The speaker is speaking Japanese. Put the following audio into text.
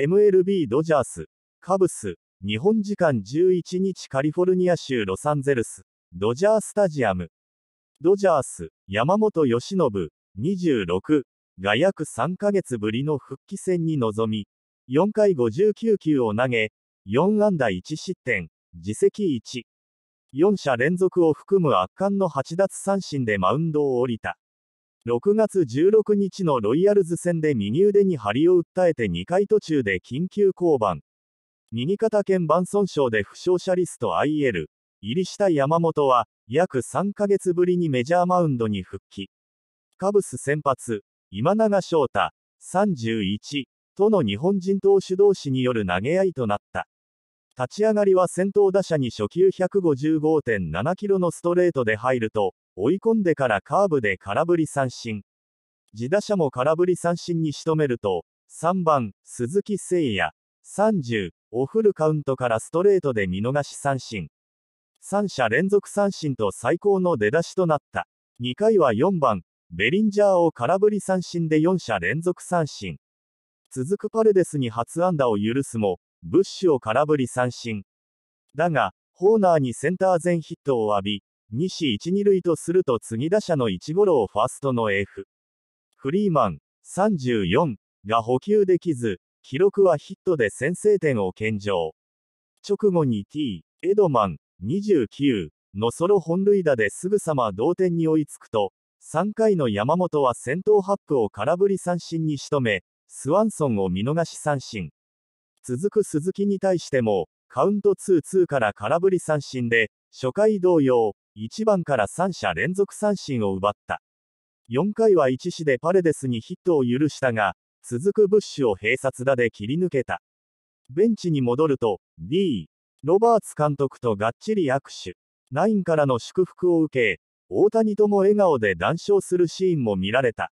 MLB ドジャース、カブス、日本時間11日カリフォルニア州ロサンゼルス、ドジャースタジアム。ドジャース、山本由伸、26が約3ヶ月ぶりの復帰戦に臨み、4回59球を投げ、4安打1失点、自責1。4者連続を含む圧巻の8奪三振でマウンドを降りた。6月16日のロイヤルズ戦で右腕に張りを訴えて2回途中で緊急降板。右肩腱板損傷で負傷者リスト IL。入りした山本は、約3ヶ月ぶりにメジャーマウンドに復帰。カブス先発、今永翔太、31、との日本人投手同士による投げ合いとなった。立ち上がりは先頭打者に初球155.7キロのストレートで入ると、追い込んでからカーブで空振り三振。自打者も空振り三振に仕留めると、3番、鈴木誠也、30、オフルカウントからストレートで見逃し三振。3者連続三振と最高の出だしとなった。2回は4番、ベリンジャーを空振り三振で4者連続三振。続くパレデスに初安打を許すも、ブッシュを空振り三振。だが、ホーナーにセンター前ヒットを浴び、西1、2塁とすると次打者の1ゴロをファーストの F。フリーマン、34が補給できず、記録はヒットで先制点を献上。直後に T、エドマン、29のソロ本塁打ですぐさま同点に追いつくと、3回の山本は先頭ハップを空振り三振に仕留め、スワンソンを見逃し三振。続く鈴木に対しても、カウント2-2から空振り三振で、初回同様、1番から3者連続三振を奪った。4回は1死でパレデスにヒットを許したが、続くブッシュを併殺打で切り抜けた。ベンチに戻ると、D、ロバーツ監督とがっちり握手。ナインからの祝福を受け、大谷とも笑顔で談笑するシーンも見られた。